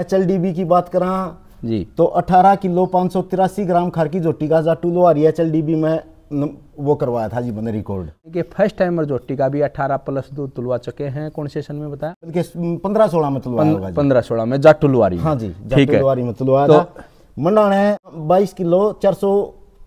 H की बात करा जी तो 18 किलो पाँच सौ तिरासी ग्राम खार की जोटी का जाटूलो और एच एल में वो करवाया था जी मैंने रिकॉर्ड कि फर्स्ट टाइमर जो टीका भी 18 प्लस दो तुलवा चुके हैं कौन सेशन में बताया बल्कि पंद्रह सोलह में तुलवा पंद्रह सोलह में जाटुलवारी हाँ जी जाटुलवारी में तुलवाया तो, था मंडा ने बाईस किलो चार सौ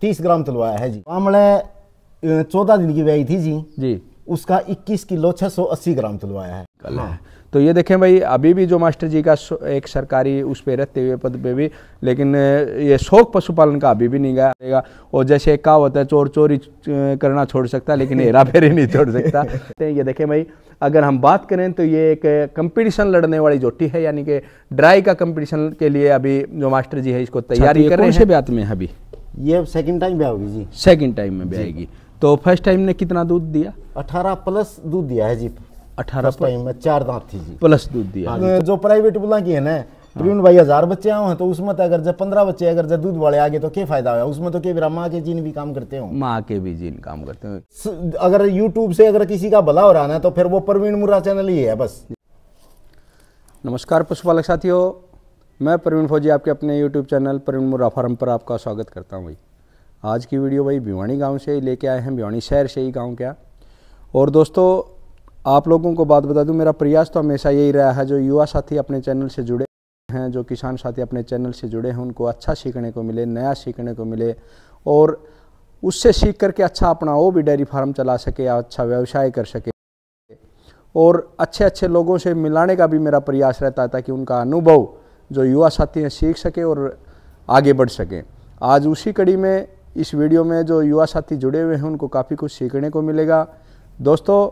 तीस ग्राम तुलवाया है जी आमड़े चौदह दिन की व्याई थी जी जी उसका इक्कीस किलो छह सौ अस्सी ग्राम तुलवाया है हाँ। तो ये देखें भाई अभी भी जो मास्टर जी का एक सरकारी उस पर रहते हुए पद पे भी लेकिन ये शौक पशुपालन का अभी भी नहीं गया और जैसे एक होता है चोर चोरी करना छोड़ सकता लेकिन हेरा फेरी नहीं छोड़ सकता तो ये देखें भाई अगर हम बात करें तो ये एक कंपटीशन लड़ने वाली जोटी है यानी कि ड्राई का कंपटीशन के लिए अभी जो मास्टर जी है इसको तैयारी कर रहे हैं ब्यात में अभी ये सेकंड टाइम भी होगी जी सेकंड टाइम में भी आएगी तो फर्स्ट टाइम ने कितना दूध दिया अठारह प्लस दूध दिया है जी चार दांत थी जी प्लस दूध दिया हाँ तो जो प्राइवेट की है ना हाँ। प्रवीण भाई हजार बच्चे हैं तो उसमें तो अगर जब पंद्रह बच्चे अगर जब दूध वाले आगे तो क्या फायदा उसमें तो माँ के जीन भी काम करते हो माँ के भी जीन काम करते हो अगर यूट्यूब से अगर किसी का भला हो रहा ना तो फिर वो प्रवीण मुरा चैनल ही है बस नमस्कार पशुपालक साथियों मैं प्रवीण फौजी आपके अपने यूट्यूब चैनल प्रवीण मुरा फार्म पर आपका स्वागत करता हूँ भाई आज की वीडियो भाई भिवाणी गाँव से लेके आए हैं भिवाणी शहर से ही गाँव क्या और दोस्तों आप लोगों को बात बता दूं मेरा प्रयास तो हमेशा यही रहा है जो युवा साथी अपने चैनल से जुड़े हैं जो किसान साथी अपने चैनल से जुड़े हैं उनको अच्छा सीखने को मिले नया सीखने को मिले और उससे सीख करके अच्छा अपना वो भी डेयरी फार्म चला सके या अच्छा व्यवसाय कर सके और अच्छे अच्छे लोगों से मिलाने का भी मेरा प्रयास रहता है ताकि उनका अनुभव जो युवा साथी हैं सीख सके और आगे बढ़ सकें आज उसी कड़ी में इस वीडियो में जो युवा साथी जुड़े हुए हैं उनको काफ़ी कुछ सीखने को मिलेगा दोस्तों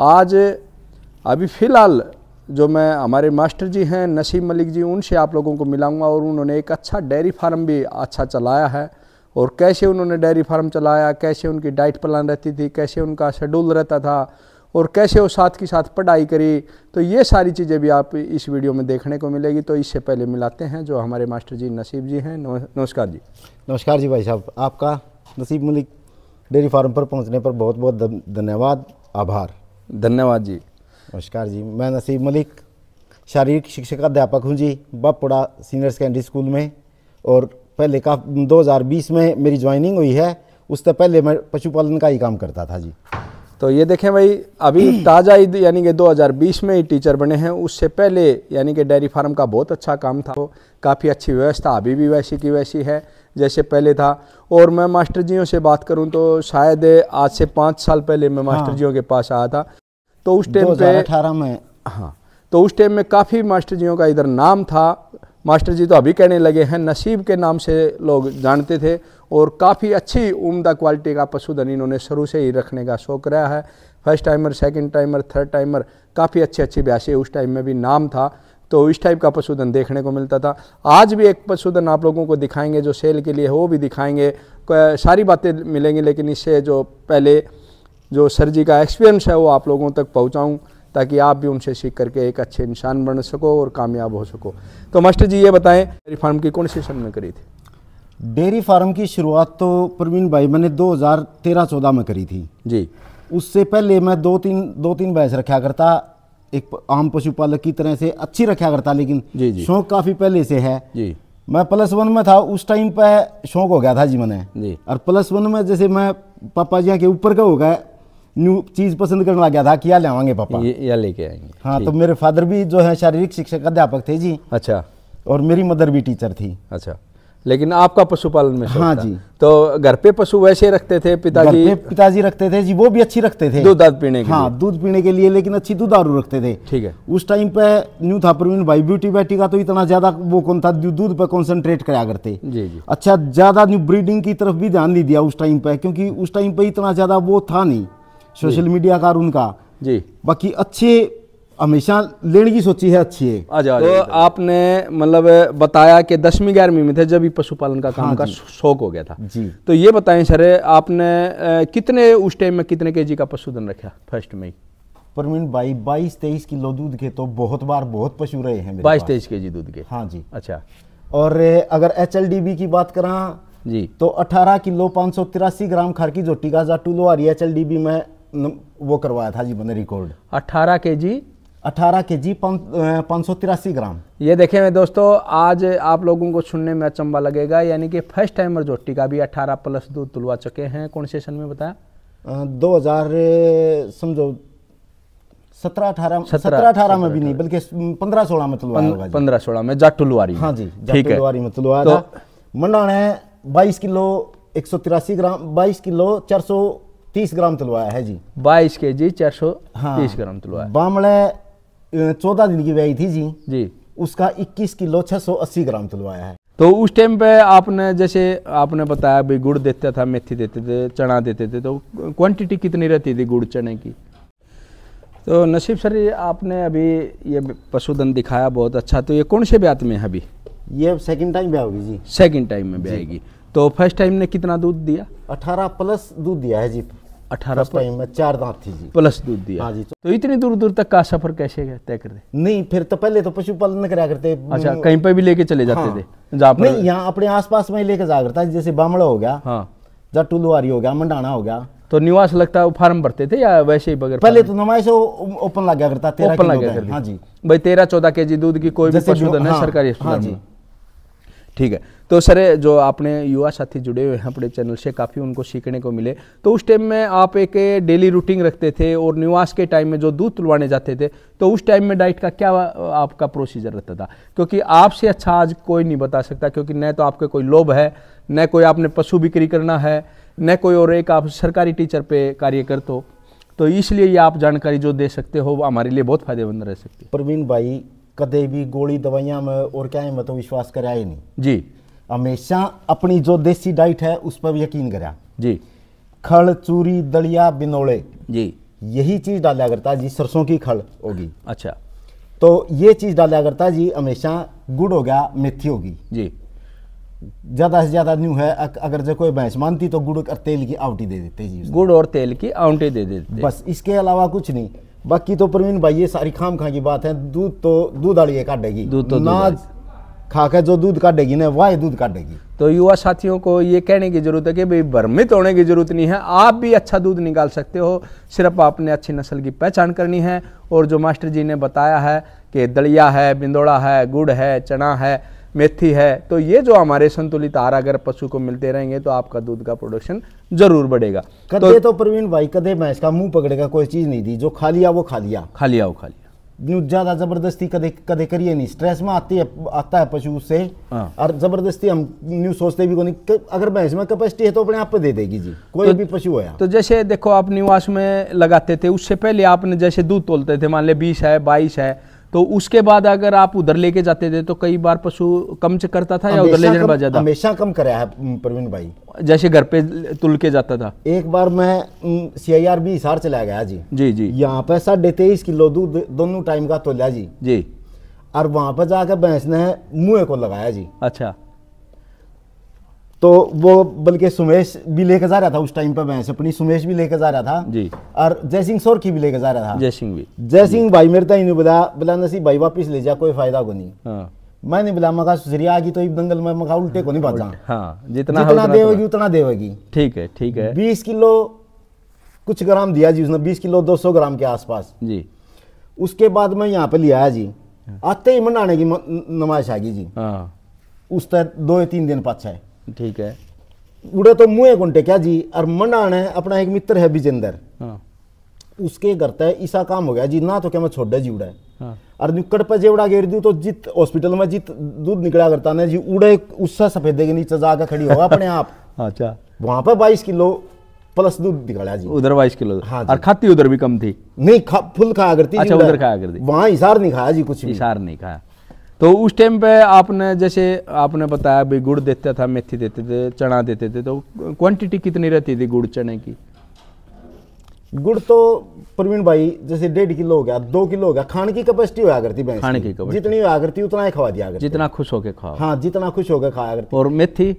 आज अभी फ़िलहाल जो मैं हमारे मास्टर जी हैं नसीम मलिक जी उनसे आप लोगों को मिलाऊंगा और उन्होंने एक अच्छा डेयरी फार्म भी अच्छा चलाया है और कैसे उन्होंने डेयरी फार्म चलाया कैसे उनकी डाइट प्लान रहती थी कैसे उनका शेड्यूल रहता था और कैसे वो साथ के साथ पढ़ाई करी तो ये सारी चीज़ें भी आप इस वीडियो में देखने को मिलेगी तो इससे पहले मिलाते हैं जो हमारे मास्टर जी नसीब जी हैं नमस्कार जी नमस्कार जी भाई साहब आपका नसीब मलिक डेयरी फार्म पर पहुंचने पर बहुत बहुत धन्यवाद आभार धन्यवाद जी नमस्कार जी मैं नसीब मलिक शारीरिक शिक्षक अध्यापक हूँ जी बापुड़ा सीनियर सेकेंडरी स्कूल में और पहले का 2020 में मेरी ज्वाइनिंग हुई है उससे पहले मैं पशुपालन का ही काम करता था जी तो ये देखें भाई अभी ताज़ा यानी कि 2020 में ही टीचर बने हैं उससे पहले यानी कि डेयरी फार्म का बहुत अच्छा काम था तो काफ़ी अच्छी व्यवस्था अभी भी वैसी की वैसी है जैसे पहले था और मैं मास्टर जियों से बात करूं तो शायद आज से पाँच साल पहले मैं मास्टर हाँ। जियों के पास आया था तो उस टाइम पे अठारह में हाँ तो उस टाइम में काफ़ी मास्टर जियों का इधर नाम था मास्टर जी तो अभी कहने लगे हैं नसीब के नाम से लोग जानते थे और काफ़ी अच्छी उम्दा क्वालिटी का पशुधन इन्होंने शुरू से ही रखने का शौक रहा है first timer second timer third timer काफ़ी अच्छे अच्छे ब्यासी उस टाइम में भी नाम था तो इस टाइप का पशुधन देखने को मिलता था आज भी एक पशुधन आप लोगों को दिखाएंगे जो सेल के लिए वो भी दिखाएंगे सारी बातें मिलेंगी लेकिन इससे जो पहले जो सर जी का एक्सपीरियंस है वो आप लोगों तक पहुँचाऊँ ताकि आप भी उनसे सीख करके एक अच्छे इंसान बन सको और कामयाब हो सको तो मास्टर जी ये बताएं डेयरी फार्म की कौन सी सन में करी थी डेयरी फार्म की शुरुआत तो प्रवीण भाई मैंने 2013-14 में करी थी जी उससे पहले मैं दो तीन दो तीन बैस रखा करता एक आम पशुपालक की तरह से अच्छी रखा करता लेकिन जी जी शौक काफ़ी पहले से है जी मैं प्लस वन में था उस टाइम पे शौक हो गया था जी मैंने जी और प्लस वन में जैसे मैं पापा जी के ऊपर का हो गया न्यू चीज़ पसंद करने लग गया था कि यह लेवांगे पापा यह लेके आएंगे हाँ तो मेरे फादर भी जो है शारीरिक शिक्षक अध्यापक थे जी अच्छा और मेरी मदर भी टीचर थी अच्छा लेकिन आपका पशुपालन में हाँ जी तो घर पे पशु वैसे रखते थे पिताजी पिताजी रखते थे जी वो भी अच्छी रखते थे दूध दूध पीने के हाँ दूध पीने के लिए लेकिन अच्छी दूध दारू रखते थे ठीक है उस टाइम पे न्यू था प्रवीण भाई ब्यूटी बैटी का तो इतना ज्यादा वो कौन था दूध पे कॉन्सेंट्रेट कराया करते जी जी अच्छा ज्यादा न्यू ब्रीडिंग की तरफ भी ध्यान नहीं दिया उस टाइम पे क्योंकि उस टाइम पे इतना ज्यादा वो था नहीं सोशल मीडिया का उनका जी बाकी अच्छे हमेशा लेने की सोची है अच्छी है आजा, आजा, तो आजा। आपने मतलब बताया कि दसवीं ग्यारहवीं में थे जब भी पशुपालन का काम हाँ का शौक हो गया था जी तो ये बताएं सर आपने कितने उस टाइम में कितने केजी का पशुधन रखा फर्स्ट में परमीन भाई बाईस तेईस किलो दूध के तो बहुत बार बहुत पशु रहे हैं बाईस तेईस के जी दूध के हाँ जी अच्छा और अगर एच की बात करा जी तो 18 किलो पाँच ग्राम खार की जोटी का जाटू लो और एच में वो करवाया था जी मैंने रिकॉर्ड 18 के जी अठारह के जी पाँच सौ तिरासी ग्राम ये देखे मैं दोस्तों आज आप लोगों को सुनने में अचंबा लगेगा यानी कि फर्स्ट टाइमर जो टीका भी अठारह प्लस दो तुलवा चुके हैं कौन से में बताया दो हजार समझो सत्रह अठारह सत्रह अठारह में भी नहीं बल्कि पंद्रह सोलह में तुलवा पंद्रह सोलह में जाट जाटुलवारी हाँ जी जाटुलवारी में तुलवा तो मंडाण है बाईस किलो एक सौ तिरासी ग्राम बाईस किलो चार सौ तीस ग्राम तलवाया है जी बाईस के जी चार सौ हाँ, तीस ग्राम तलवाया बामड़े चौदह दिन की व्याई थी जी जी उसका इक्कीस किलो छह सौ अस्सी ग्राम तलवाया है तो उस टाइम पे आपने जैसे आपने बताया भाई गुड़ देता था मेथी देते थे चना देते थे तो क्वांटिटी कितनी रहती थी गुड़ चने की तो नसीब सर आपने अभी ये पशुधन दिखाया बहुत अच्छा तो ये कौन से ब्यात में है अभी ये सेकंड टाइम ब्याह होगी जी सेकंड टाइम में ब्याएगी तो फर्स्ट टाइम ने कितना दूध दिया अठारह प्लस दूध दिया है जी अठारह टाइम में चार दांत थी जी प्लस दूध दिया हाँ जी तो, तो इतनी दूर दूर तक का सफर कैसे तय कर दे नहीं फिर तो पहले तो पशुपालन करा करते अच्छा कहीं भी लेके चले जाते हाँ। थे नहीं यहाँ अपने आसपास में लेके जा करता जैसे बामड़ा हो गया हाँ या हो गया मंडाना हो गया तो निवास लगता है फार्म भरते थे या वैसे ही बगैर पहले तो नुमाइश ओपन लगा करता ओपन करता हाँ जी भाई तेरह चौदह के जी दूध की कोई भी पशुधन है हाँ, सरकारी अस्पताल हाँ में ठीक है तो सर जो आपने युवा साथी जुड़े हुए हैं अपने चैनल से काफ़ी उनको सीखने को मिले तो उस टाइम में आप एक डेली रूटीन रखते थे और निवास के टाइम में जो दूध तुलवाने जाते थे तो उस टाइम में डाइट का क्या आपका प्रोसीजर रहता था क्योंकि आपसे अच्छा आज कोई नहीं बता सकता क्योंकि न तो आपके कोई लोभ है न कोई आपने पशु बिक्री करना है न कोई और एक आप सरकारी टीचर पर कार्य करते हो तो इसलिए ये आप जानकारी जो दे सकते हो वो हमारे लिए बहुत फायदेमंद रह सकती है प्रवीण भाई कदे भी गोली दवाइया में और क्या है मैं तो विश्वास कराया ही नहीं जी हमेशा अपनी जो देसी डाइट है उस पर यकीन करा जी खड़ चूरी दलिया बिनोले जी यही चीज़ डाला करता जी सरसों की खल होगी अच्छा तो ये चीज़ डाला करता जी हमेशा गुड़ हो गया मेथी होगी जी ज़्यादा से ज़्यादा न्यू है अगर जो कोई भैंस मानती तो गुड़ और तेल की आउटी दे देते जी गुड़ और तेल की आउटी दे देते बस इसके अलावा कुछ नहीं बाकी तो प्रवीण भाई ये सारी खाम खां की बात है दूध तो दूध वाली है काटेगी दूध तो ना खाकर जो दूध काटेगी ना वह दूध काटेगी तो युवा साथियों को ये कहने की जरूरत है कि भाई भ्रमित होने की जरूरत नहीं है आप भी अच्छा दूध निकाल सकते हो सिर्फ आपने अच्छी नस्ल की पहचान करनी है और जो मास्टर जी ने बताया है कि दलिया है बिंदोड़ा है गुड़ है चना है मेथी है तो ये जो हमारे संतुलित आहार अगर पशु को मिलते रहेंगे तो आपका दूध का प्रोडक्शन जरूर बढ़ेगा कदे तो, तो प्रवीण भाई कदे मैं इसका मुंह पकड़ेगा कोई चीज नहीं दी जो खा लिया वो खा लिया खा लिया वो खा लिया ज्यादा जबरदस्ती कदे कदे करिए नहीं स्ट्रेस में आती है आता है पशु उससे हाँ। और जबरदस्ती हम न्यू सोचते भी को नहीं अगर भैंस में कैपेसिटी है तो अपने आप पे दे देगी जी कोई तो, भी पशु है तो जैसे देखो आप निवास में लगाते थे उससे पहले आपने जैसे दूध तोलते थे मान ले बीस है बाईस है तो उसके बाद अगर आप उधर लेके जाते थे तो कई बार पशु कम से करता था या उधर ले जाने ज्यादा हमेशा कम कराया है प्रवीण भाई जैसे घर पे तुल के जाता था एक बार मैं C I R B Hisar चला गया जी जी जी यहाँ पे साढ़े तेईस किलो दूध दोनों टाइम का तोला जी जी और वहाँ पर जाकर भैंस ने मुँह को लगाया जी अच्छा तो वो बल्कि सुमेश भी लेकर जा रहा था उस टाइम पर मैं अपनी सुमेश भी लेकर जा रहा था जी और जय सिंह सोरखी भी लेकर जा रहा था जय सिंह भी जय सिंह भाई मेरे तो बोला बोला नसीब भाई वापिस ले जा कोई फायदा को नहीं हाँ। मैंने बोला मखा सुसरिया आगी तो एक दंगल में मखा उल्टे को नहीं पाता जितना जितना देवेगी उतना देवेगी ठीक है ठीक है बीस किलो कुछ ग्राम दिया जी उसने बीस किलो दो सौ ग्राम के आसपास जी उसके बाद मैं यहाँ पे ले आया जी हाँ। आते ही मनाने की नमाइश आ गई जी हाँ। उस तरह दो या तीन दिन पाछा है ठीक है उड़े तो मुहे घंटे क्या जी और मना है अपना एक मित्र है विजेंद्र हाँ। उसके घर है ऐसा काम हो गया जी ना तो क्या मैं छोड़े जी उड़ा हाँ। और नुक्कड़ पर जेवड़ा गेर दू तो जित हॉस्पिटल में जित दूध निकला करता ना जी उड़े उससे सफेदे के नीचे जाकर खड़ी होगा अपने आप अच्छा वहां पर बाईस किलो प्लस दूध निकला जी उधर बाईस किलो हाँ और खाती उधर भी कम थी नहीं खा, फुल खाया करती अच्छा उधर खाया करती इशार नहीं खाया जी कुछ इशार नहीं खाया तो उस टाइम पे आपने जैसे आपने बताया भाई गुड़ देता था मेथी देते थे चना देते थे तो क्वांटिटी कितनी रहती थी गुड़ चने की गुड़ तो प्रवीण भाई जैसे डेढ़ किलो हो गया दो किलो हो गया खाने की कैपेसिटी होया करती भैंस खाने की जितनी होया करती उतना ही खवा दिया करती जितना खुश होकर खाओ हाँ जितना खुश होकर खाया करती और मेथी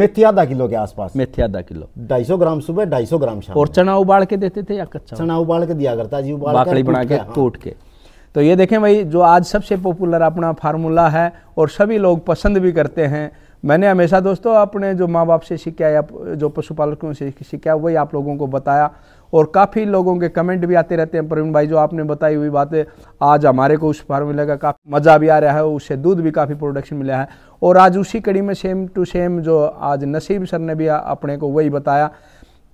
मेथी आधा किलो के आसपास मेथी आधा किलो ढाई सौ ग्राम सुबह ढाई सौ ग्राम शाम और चना उबाल के देते थे या कच्चा चना उबाल के दिया करता जी उबाल बना के कूट हाँ। तो के तो ये देखें भाई जो आज सबसे पॉपुलर अपना फार्मूला है और सभी लोग पसंद भी करते हैं मैंने हमेशा दोस्तों अपने जो माँ बाप से सीखा या जो पशुपालकों से सीखा वही आप लोगों को बताया और काफ़ी लोगों के कमेंट भी आते रहते हैं प्रवीण भाई जो आपने बताई हुई बातें आज हमारे को उस फार्मूले का काफ़ी मज़ा भी आ रहा है उससे दूध भी काफ़ी प्रोडक्शन मिला है और आज उसी कड़ी में सेम टू सेम जो आज नसीब सर ने भी अपने को वही बताया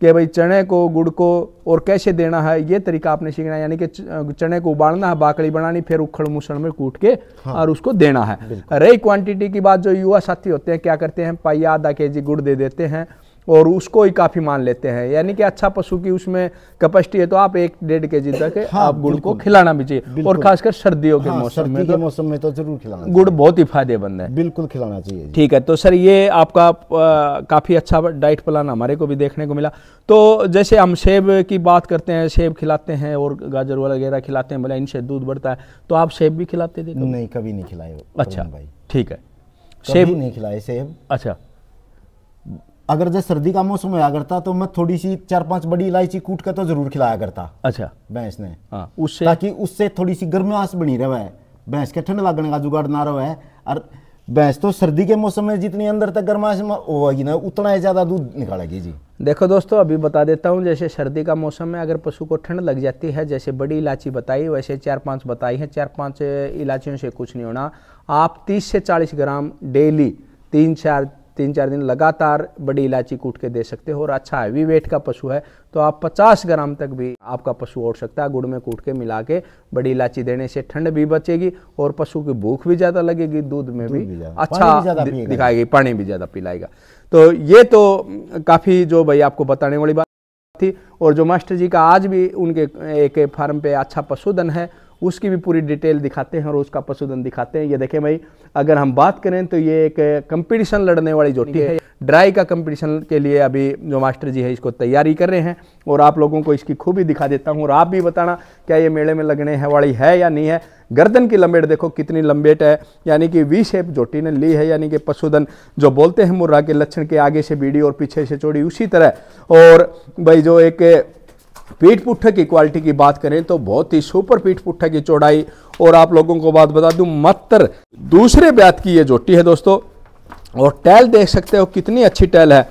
कि भाई चने को गुड़ को और कैसे देना है ये तरीका आपने सीखना है यानी कि चने को उबालना है बाकड़ी बनानी फिर उखड़ मुसड़ में कूट के हाँ। और उसको देना है रही क्वांटिटी की बात जो युवा साथी होते हैं क्या करते हैं पाई आधा के जी गुड़ दे देते हैं और उसको ही काफ़ी मान लेते हैं यानी कि अच्छा पशु की उसमें कैपेसिटी है तो आप एक डेढ़ के जी तक हाँ, आप गुड़ को खिलाना भी चाहिए और खासकर सर्दियों के हाँ, मौसम में तो मौसम में तो जरूर खिलाना गुड़ बहुत ही फायदेमंद है बिल्कुल खिलाना चाहिए ठीक है तो सर ये आपका काफ़ी अच्छा डाइट प्लान हमारे को भी देखने को मिला तो जैसे हम सेब की बात करते हैं सेब खिलाते हैं और गाजर वगैरह खिलाते हैं भले इनसे दूध बढ़ता है तो आप सेब भी खिलाते थे नहीं कभी नहीं खिलाए अच्छा भाई ठीक है सेब नहीं खिलाए सेब अच्छा अगर जब सर्दी का मौसम होया करता तो मैं थोड़ी सी चार पांच बड़ी इलायची कूट कर तो जरूर खिलाया करता अच्छा भैंस ने हाँ, उससे ताकि उससे थोड़ी सी गर्मास बनी रहे भैंस के ठंड लगने का जुगाड़ ना रहे और भैंस तो सर्दी के मौसम में जितनी अंदर तक गर्माश होगी ना उतना ही ज़्यादा दूध निकालेगी जी देखो दोस्तों अभी बता देता हूँ जैसे सर्दी का मौसम में अगर पशु को ठंड लग जाती है जैसे बड़ी इलायची बताई वैसे चार पांच बताई है चार पांच इलायचियों से कुछ नहीं होना आप 30 से 40 ग्राम डेली तीन चार तीन चार दिन लगातार बड़ी इलायची कूट के दे सकते हो और अच्छा हैवी वेट का पशु है तो आप 50 ग्राम तक भी आपका पशु ओढ़ सकता है गुड़ में कूट के मिला के बड़ी इलायची देने से ठंड भी बचेगी और पशु की भूख भी ज़्यादा लगेगी दूध में भी, भी अच्छा दिखाएगी पानी भी ज़्यादा पिलाएगा तो ये तो काफ़ी जो भाई आपको बताने वाली बात थी और जो मास्टर जी का आज भी उनके एक फार्म पे अच्छा पशुधन है उसकी भी पूरी डिटेल दिखाते हैं और उसका पशुधन दिखाते हैं ये देखें भाई अगर हम बात करें तो ये एक कंपटीशन लड़ने वाली जोटी है ड्राई का कंपटीशन के लिए अभी जो मास्टर जी है इसको तैयारी कर रहे हैं और आप लोगों को इसकी खूबी दिखा देता हूँ और आप भी बताना क्या ये मेले में लगने है वाली है या नहीं है गर्दन की लंबेट देखो कितनी लंबेट है यानी कि वी शेप जोटी ने ली है यानी कि पशुधन जो बोलते हैं मुर्रा के लक्षण के आगे से बीड़ी और पीछे से चोड़ी उसी तरह और भाई जो एक पीठ पुट्ठक की क्वालिटी की बात करें तो बहुत ही सुपर पीठ पुट्ठक की चौड़ाई और आप लोगों को बात बता दूं मात्र दूसरे ब्यात की ये जोटी है दोस्तों और टैल देख सकते हो कितनी अच्छी टैल है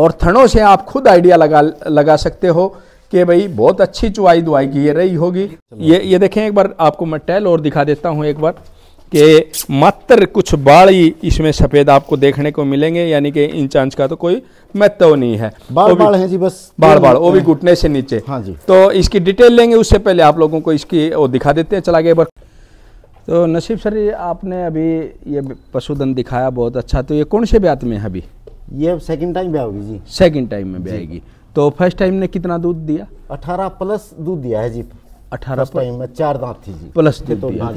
और थनों से आप खुद आइडिया लगा लगा सकते हो कि भाई बहुत अच्छी चुवाई दुआई की ये रही होगी ये ये देखें एक बार आपको मैं टैल और दिखा देता हूँ एक बार कि मात्र कुछ बाल ही इसमें सफ़ेद आपको देखने को मिलेंगे यानी कि इन चांच का तो कोई महत्व नहीं है बाल बाल है जी बस बाल बाल वो भी हाँ। घुटने से नीचे हाँ जी तो इसकी डिटेल लेंगे उससे पहले आप लोगों को इसकी वो दिखा देते हैं चला गए बस तो नसीब सर आपने अभी ये पशुधन दिखाया बहुत अच्छा तो ये कौन से ब्यात में है अभी ये सेकंड टाइम भी आओगी जी सेकंड टाइम में भी तो फर्स्ट टाइम ने कितना दूध दिया अठारह प्लस दूध दिया है जी अठारह टाइम में चार दांत थी जी प्लस दूध तो दिया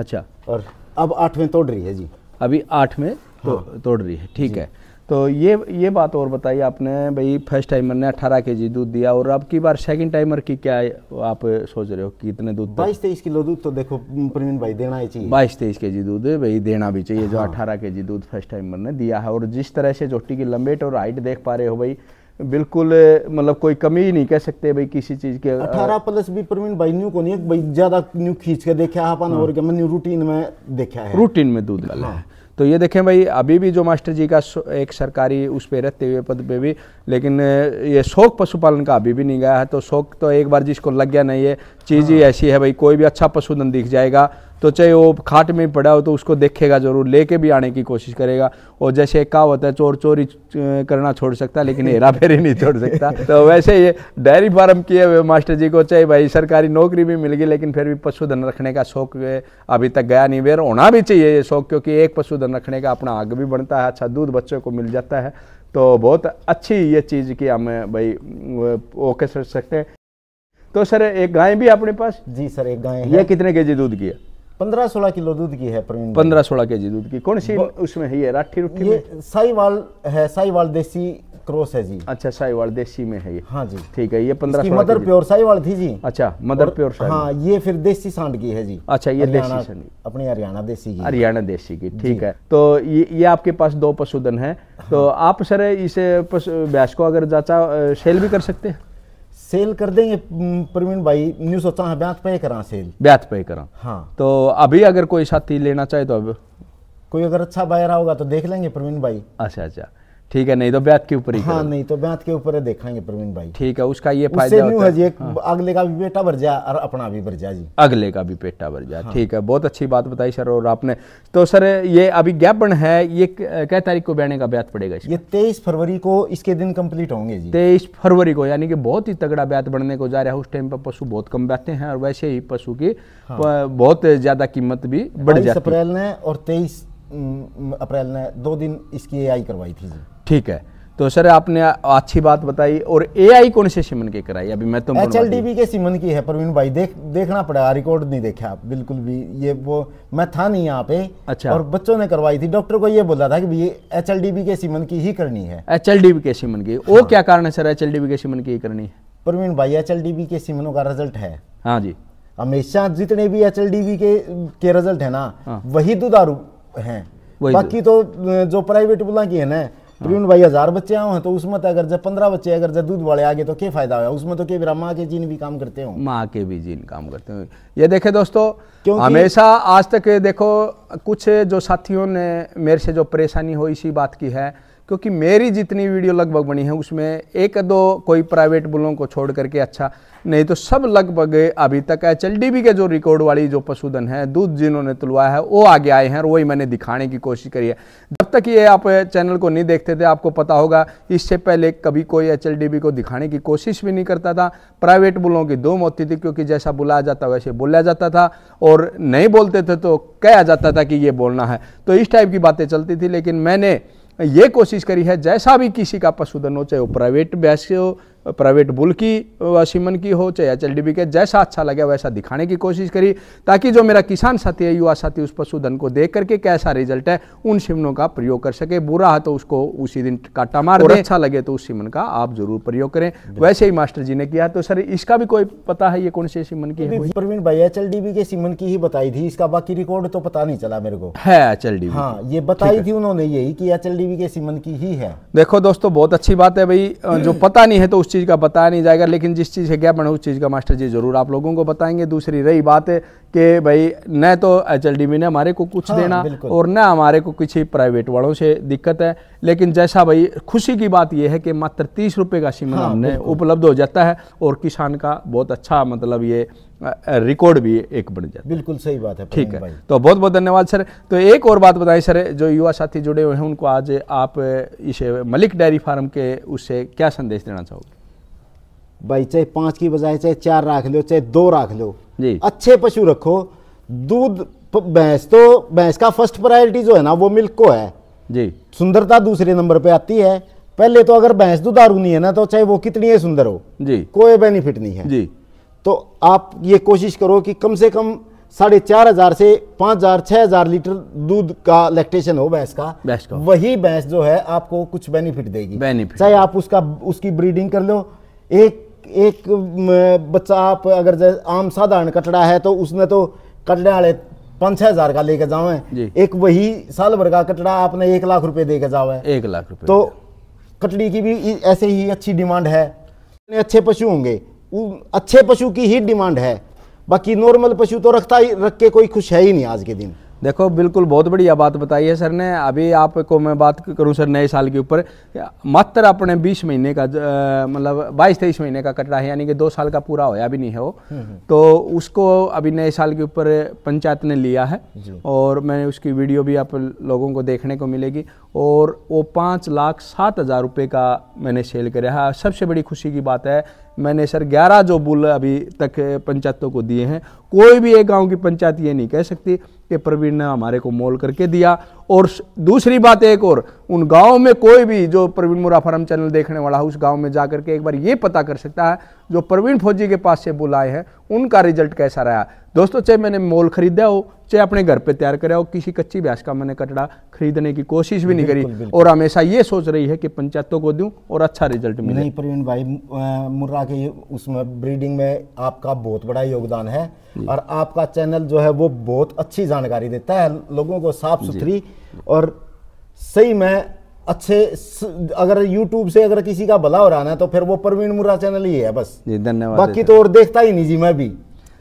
अच्छा और अब आठ में तोड़ रही है जी अभी आठ में तो, हाँ। तोड़ रही है ठीक है तो ये ये बात और बताइए आपने भाई फर्स्ट टाइमर ने अठारह के जी दूध दिया और अब की बार सेकंड टाइमर की क्या आप सोच रहे हो कितने दूध तो- बाईस तेईस किलो दूध तो देखो प्रवीण भाई देना ही चाहिए बाईस तेईस के जी दूध भाई देना भी चाहिए हाँ। जो अठारह के जी दूध फर्स्ट टाइमर ने दिया है और जिस तरह से जोटी की लंबेट और हाइट देख पा रहे हो भाई बिल्कुल मतलब कोई कमी ही नहीं कह सकते भाई किसी चीज के अठारह प्लस भी प्रवीण भाई न्यू को नहीं भाई ज्यादा न्यू खींच के देखा अपन और हाँ। के मैंने रूटीन में देखा है रूटीन में दूध डाला हाँ। है तो ये देखें भाई अभी भी जो मास्टर जी का एक सरकारी उस पे रहते हुए पद पे भी लेकिन ये शौक पशुपालन का अभी भी नहीं गया है तो शौक तो एक बार जिसको लग गया नहीं है चीज़ ही हाँ। ऐसी है भाई कोई भी अच्छा पशुधन दिख जाएगा तो चाहे वो खाट में पड़ा हो तो उसको देखेगा जरूर लेके भी आने की कोशिश करेगा और जैसे एक होता है चोर चोरी करना छोड़ सकता लेकिन हेरा फेरी नहीं छोड़ सकता तो वैसे ये डेयरी फार्म किए हुए मास्टर जी को चाहे भाई सरकारी नौकरी भी मिल गई लेकिन फिर भी पशुधन रखने का शौक अभी तक गया नहीं वेर होना भी चाहिए ये शौक क्योंकि एक पशुधन रखने का अपना आग भी बनता है अच्छा दूध बच्चों को मिल जाता है तो बहुत अच्छी ये चीज़ की हम भाई ओके सोच सकते हैं तो सर एक गाय भी अपने पास जी सर एक गाय है ये कितने के जी दूध की है पंद्रह सोलह किलो दूध की है प्रवीण पंद्रह सोलह के जी दूध की कौन सी उसमें है ये राठी रुठी ये साईवाल है साईवाल देसी क्रॉस है जी अच्छा साईवाल देसी में है ये हाँ जी ठीक है ये पंद्रह मदर प्योर साईवाल थी जी अच्छा मदर प्योर हाँ ये फिर देसी सांड की है जी अच्छा ये देसी अपनी हरियाणा देसी की हरियाणा देसी की ठीक है तो ये ये आपके पास दो पशुधन है तो हाँ। आप सर इसे भैंस को अगर जाचा सेल भी कर सकते हैं सेल कर देंगे प्रवीण भाई न्यू सोचा हाँ ब्याज पे करा सेल ब्याज पे करा हाँ तो अभी अगर कोई साथी लेना चाहे तो अब कोई अगर अच्छा बायर होगा तो देख लेंगे प्रवीण भाई अच्छा अच्छा ठीक है नहीं तो ब्याज के ऊपर ही हाँ नहीं तो ब्याज के ऊपर देखेंगे प्रवीण भाई ठीक है उसका ये फायदा होता है एक हाँ। अगले का भी बेटा भर जाए और अपना भी भर जाए जी अगले का भी बेटा भर ठीक हाँ। ठीक है बहुत अच्छी बात बताई सर और आपने तो सर ये अभी ज्ञापन है ये क्या तारीख को बहने का ब्यात पड़ेगा ये तेईस फरवरी को इसके दिन कम्प्लीट होंगे जी तेईस फरवरी को यानी कि बहुत ही तगड़ा ब्यात बढ़ने को जा रहा है उस टाइम पर पशु बहुत कम बैठते हैं और वैसे ही पशु की हाँ। बहुत ज्यादा कीमत भी बढ़ जाती है अप्रैल ने और तेईस अप्रैल ने दो दिन इसकी आई करवाई थी जी ठीक है तो सर आपने अच्छी बात बताई और एआई कौन से सिमन की कराई अभी मैं तो एच के सिमन की है प्रवीण भाई देख देखना पड़ेगा रिकॉर्ड नहीं देखा आप बिल्कुल भी ये वो मैं था नहीं यहाँ पे अच्छा और बच्चों ने करवाई थी डॉक्टर को ये बोला था कि ये एच के सिमन की ही करनी है एच के सिमन की वो हाँ। क्या कारण है सर एच एल के सिमन की करनी है प्रवीण भाई एच एल के सिमनों का रिजल्ट है हाँ जी हमेशा जितने भी एच एल के के रिजल्ट है ना हाँ। वही दुधारू है बाकी तो जो प्राइवेट बुला की है ना प्रवीण हाँ। भाई हजार बच्चे आओ हैं तो उसमें तो अगर जब पंद्रह बच्चे अगर जब दूध वाले आगे तो क्या फायदा हुआ उसमें तो क्या माँ के जीन भी काम करते हो माँ के भी जीन काम करते हो ये देखे दोस्तों क्योंकि हमेशा आज तक देखो कुछ जो साथियों ने मेरे से जो परेशानी हो इसी बात की है क्योंकि मेरी जितनी वीडियो लगभग बनी है उसमें एक दो कोई प्राइवेट बुलों को छोड़ करके अच्छा नहीं तो सब लगभग अभी तक एच एल के जो रिकॉर्ड वाली जो पशुधन है दूध जिन्होंने तुलवाया है वो आगे आए हैं और वही मैंने दिखाने की कोशिश करी है तक ये आप चैनल को नहीं देखते थे आपको पता होगा इससे पहले कभी कोई एच को दिखाने की कोशिश भी नहीं करता था प्राइवेट बुलों की दो मौत थी क्योंकि जैसा बुलाया जाता वैसे बोला जाता था और नहीं बोलते थे तो कह जाता था कि ये बोलना है तो इस टाइप की बातें चलती थी लेकिन मैंने ये कोशिश करी है जैसा भी किसी का पशुधन हो चाहे वो प्राइवेट बैसे हो प्राइवेट बुल की सीमन की हो चाहे एच के जैसा अच्छा लगे वैसा दिखाने की कोशिश करी ताकि जो मेरा किसान साथी है युवा साथी उस पशुधन को देख करके कैसा रिजल्ट है उन सीमनों का प्रयोग कर सके बुरा है तो उसको उसी दिन काटा मार और अच्छा लगे तो उस सीमन का आप जरूर प्रयोग करें वैसे ही मास्टर जी ने किया तो सर इसका भी कोई पता है ये कौन से सीमन की है प्रवीण भाई एच के सीमन की ही बताई थी इसका बाकी रिकॉर्ड तो पता नहीं चला मेरे को है एच एल हाँ ये बताई थी उन्होंने यही की एच एल के सीमन की ही है देखो दोस्तों बहुत अच्छी बात है भाई जो पता नहीं है तो उस चीज़ का बताया नहीं जाएगा लेकिन जिस चीज़ का ज्ञापन है उस चीज़ का मास्टर जी ज़रूर आप लोगों को बताएंगे दूसरी रही बात है कि भाई न तो एच ने हमारे को कुछ हाँ, देना और न हमारे को किसी प्राइवेट वालों से दिक्कत है लेकिन जैसा भाई खुशी की बात यह है कि मात्र तीस रुपये का सीमन हाँ, हमने उपलब्ध हो जाता है और किसान का बहुत अच्छा मतलब ये रिकॉर्ड भी एक बन जाता है बिल्कुल सही बात है ठीक है तो बहुत बहुत धन्यवाद सर तो एक और बात बताएं सर जो युवा साथी जुड़े हुए हैं उनको आज आप इसे मलिक डेयरी फार्म के उससे क्या संदेश देना चाहोगे भाई चाहे पाँच की बजाय चाहे चार रख लो चाहे दो रख लो जी अच्छे पशु रखो दूध भैंस तो भैंस का फर्स्ट प्रायोरिटी जो है ना वो मिल्क को है जी सुंदरता दूसरे नंबर पे आती है पहले तो अगर भैंस दुधारू नहीं है ना तो चाहे वो कितनी है सुंदर हो जी कोई बेनिफिट नहीं है जी तो आप ये कोशिश करो कि कम से कम साढ़े चार हजार से पाँच हजार छः हजार लीटर दूध का लैक्टेशन हो भैंस का भैंस का वही भैंस जो है आपको कुछ बेनिफिट देगी बेनिफिट चाहे आप उसका उसकी ब्रीडिंग कर लो एक एक बच्चा आप अगर आम साधारण कटड़ा है तो उसने तो कटड़े वाले पाँच छः हज़ार का लेके जाओ एक वही साल भर का कटड़ा आपने एक लाख रुपए दे के जाओ एक लाख रुपए तो कटड़ी की भी ऐसे ही अच्छी डिमांड है अच्छे पशु होंगे अच्छे पशु की ही डिमांड है बाकी नॉर्मल पशु तो रखता ही रख के कोई खुश है ही नहीं आज के दिन देखो बिल्कुल बहुत बढ़िया बात बताई है सर ने अभी आपको मैं बात करूं सर नए साल के ऊपर मात्र अपने 20 महीने का मतलब 22 तेईस महीने का कटरा है यानी कि दो साल का पूरा होया भी नहीं है वो हम्म, हम्म। तो उसको अभी नए साल के ऊपर पंचायत ने लिया है और मैंने उसकी वीडियो भी आप लोगों को देखने को मिलेगी और वो पाँच लाख सात हज़ार रुपये का मैंने सेल करा है सबसे बड़ी खुशी की बात है मैंने सर 11 जो बुल अभी तक पंचायतों को दिए हैं कोई भी एक गांव की पंचायत ये नहीं कह सकती ये प्रवीण ने हमारे को मोल करके दिया और दूसरी बात एक और उन गाँव में कोई भी जो प्रवीण मोरा फार्म चैनल देखने वाला उस गाँव में जा करके एक बार ये पता कर सकता है जो प्रवीण फौजी के पास से बुलाए हैं उनका रिजल्ट कैसा रहा दोस्तों चाहे मैंने मोल खरीदा हो चाहे अपने घर पे तैयार और किसी कच्ची भैंस का मैंने कटड़ा खरीदने की कोशिश भी नहीं करी और हमेशा ये सोच रही है कि पंचायतों को दूं और अच्छा रिजल्ट मिले नहीं प्रवीण भाई मुर्रा के उसमें ब्रीडिंग में आपका बहुत बड़ा योगदान है और आपका चैनल जो है वो बहुत अच्छी जानकारी देता है लोगों को साफ सुथरी और सही में अच्छे अगर यूट्यूब से अगर किसी का भला हो रहा ना तो फिर वो प्रवीण मुर्रा चैनल ही है बस जी धन्यवाद बाकी तो और देखता ही नहीं जी मैं भी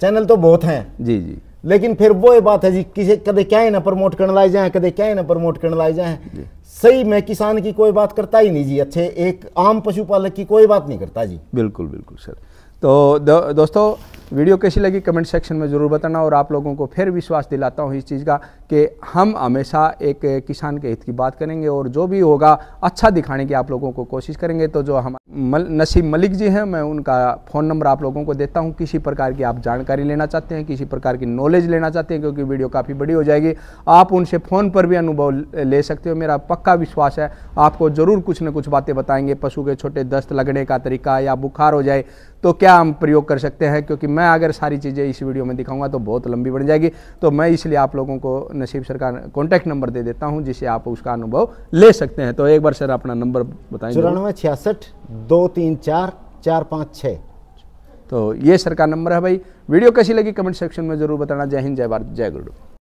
चैनल तो बहुत हैं जी जी लेकिन फिर वो बात है जी किसी कदे क्या ना प्रमोट करने लाए जाए कदे क्या ना प्रमोट करने लाए जाए सही में किसान की कोई बात करता ही नहीं जी अच्छे एक आम पशुपालक की कोई बात नहीं करता जी बिल्कुल बिल्कुल सर तो दो, दोस्तों वीडियो कैसी लगी कमेंट सेक्शन में ज़रूर बताना और आप लोगों को फिर विश्वास दिलाता हूँ इस चीज़ का कि हम हमेशा एक किसान के हित की बात करेंगे और जो भी होगा अच्छा दिखाने की आप लोगों को कोशिश करेंगे तो जो हम मल, नसीब मलिक जी हैं मैं उनका फ़ोन नंबर आप लोगों को देता हूं किसी प्रकार की आप जानकारी लेना चाहते हैं किसी प्रकार की नॉलेज लेना चाहते हैं क्योंकि वीडियो काफ़ी बड़ी हो जाएगी आप उनसे फ़ोन पर भी अनुभव ले सकते हो मेरा पक्का विश्वास है आपको ज़रूर कुछ ना कुछ बातें बताएंगे पशु के छोटे दस्त लगने का तरीका या बुखार हो जाए तो क्या हम प्रयोग कर सकते हैं क्योंकि मैं अगर सारी चीज़ें इस वीडियो में दिखाऊंगा तो बहुत लंबी बढ़ जाएगी तो मैं इसलिए आप लोगों को नसीब सर का कॉन्टैक्ट नंबर दे देता हूँ जिससे आप उसका अनुभव ले सकते हैं तो एक बार सर अपना नंबर बताएं चौरानवे छियासठ दो तीन चार चार पाँच छः तो ये सर का नंबर है भाई वीडियो कैसी लगी कमेंट सेक्शन में जरूर बताना जय हिंद जय भारत जय गुरु